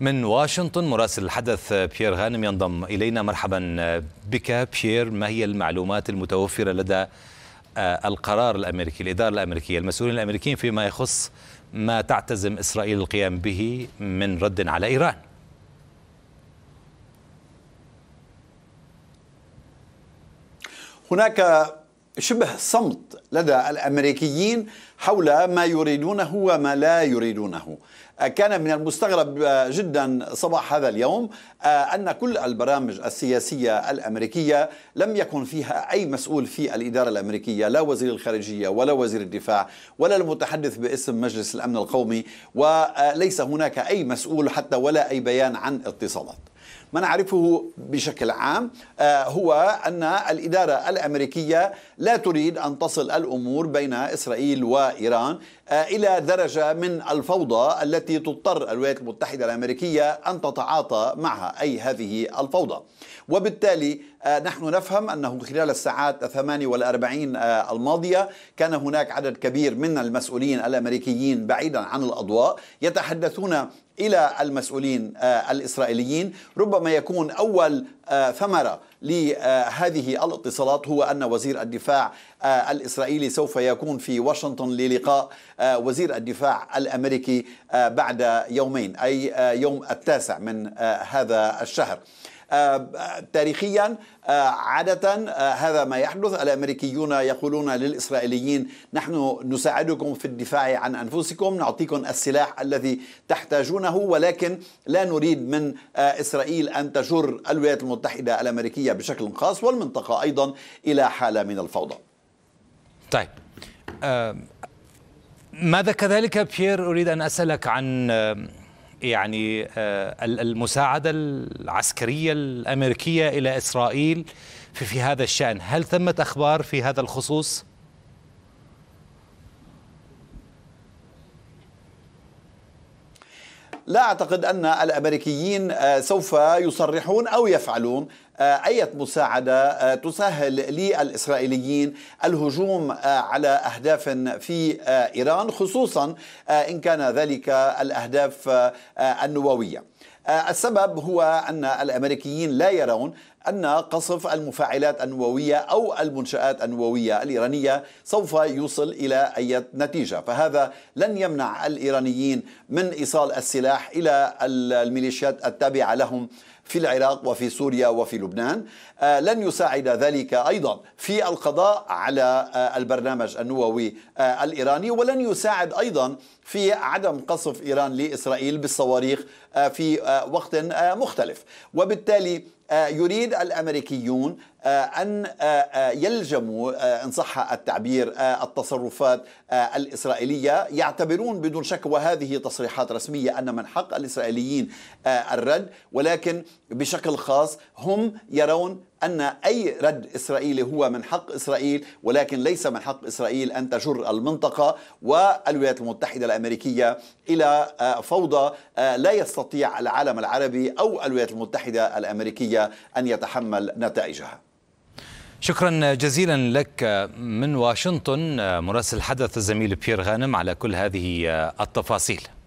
من واشنطن مراسل الحدث بيير غانم ينضم إلينا مرحبا بك بيير ما هي المعلومات المتوفرة لدى آه، القرار الأمريكي الإدارة الأمريكية المسؤولين الأمريكيين فيما يخص ما تعتزم إسرائيل القيام به من رد على إيران هناك شبه صمت لدى الامريكيين حول ما يريدونه وما لا يريدونه. آه، كان من المستغرب آه، جدا صباح هذا اليوم آه، ان كل البرامج السياسيه الامريكيه لم يكن فيها اي مسؤول في الاداره الامريكيه لا وزير الخارجيه ولا وزير الدفاع ولا المتحدث باسم مجلس الامن القومي وليس هناك اي مسؤول حتى ولا اي بيان عن اتصالات. ما نعرفه بشكل عام آه، هو أن الإدارة الأمريكية لا تريد أن تصل الأمور بين إسرائيل وإيران آه، إلى درجة من الفوضى التي تضطر الولايات المتحدة الأمريكية أن تتعاطى معها أي هذه الفوضى وبالتالي آه، نحن نفهم أنه خلال الساعات الثمانيه والاربعين آه، الماضية كان هناك عدد كبير من المسؤولين الأمريكيين بعيدا عن الأضواء يتحدثون إلى المسؤولين الإسرائيليين ربما يكون أول ثمرة لهذه الاتصالات هو أن وزير الدفاع الإسرائيلي سوف يكون في واشنطن للقاء آه، وزير الدفاع الامريكي آه، بعد يومين اي آه، يوم التاسع من هذا الشهر. تاريخيا عادة هذا ما يحدث الأمريكيون يقولون للإسرائيليين نحن نساعدكم في الدفاع عن أنفسكم نعطيكم السلاح الذي تحتاجونه ولكن لا نريد من إسرائيل أن تجر الولايات المتحدة الأمريكية بشكل خاص والمنطقة أيضا إلى حالة من الفوضى طيب ماذا كذلك بيير أريد أن أسألك عن آه، يعني آه، المساعدة العسكرية الأمريكية إلى إسرائيل في, هذا الشأن هل ثمة أخبار في هذا الخصوص؟ لا أعتقد أن الأمريكيين آه، سوف يصرحون أو يفعلون آه، أي مساعدة آه، تسهل للإسرائيليين الهجوم على أهداف في إيران خصوصا إن كان ذلك الأهداف النووية السبب هو أن الأمريكيين لا يرون أن قصف المفاعلات النووية أو المنشآت النووية الإيرانية سوف يوصل إلى أي نتيجة فهذا لن يمنع الإيرانيين من إيصال السلاح إلى الميليشيات التابعة لهم في العراق وفي سوريا وفي لبنان آه، لن يساعد ذلك أيضا في القضاء على آه، البرنامج النووي آه، الإيراني ولن يساعد أيضا في عدم قصف إيران لإسرائيل بالصواريخ في وقت مختلف وبالتالي آه، يريد الامريكيون آه، أن آه، آه، يلجموا إن صح التعبير التصرفات الإسرائيلية يعتبرون بدون شك وهذه تصريحات رسمية أن من حق الإسرائيليين الرد ولكن بشكل خاص هم يرون أن أي رد إسرائيلي هو من حق إسرائيل ولكن ليس من حق إسرائيل أن تجر المنطقة والولايات المتحدة الأمريكية إلى فوضى لا يستطيع العالم العربي أو الولايات المتحدة الأمريكية أن يتحمل نتائجها شكرا جزيلا لك من واشنطن مراسل حدث الزميل بيير غانم على كل هذه التفاصيل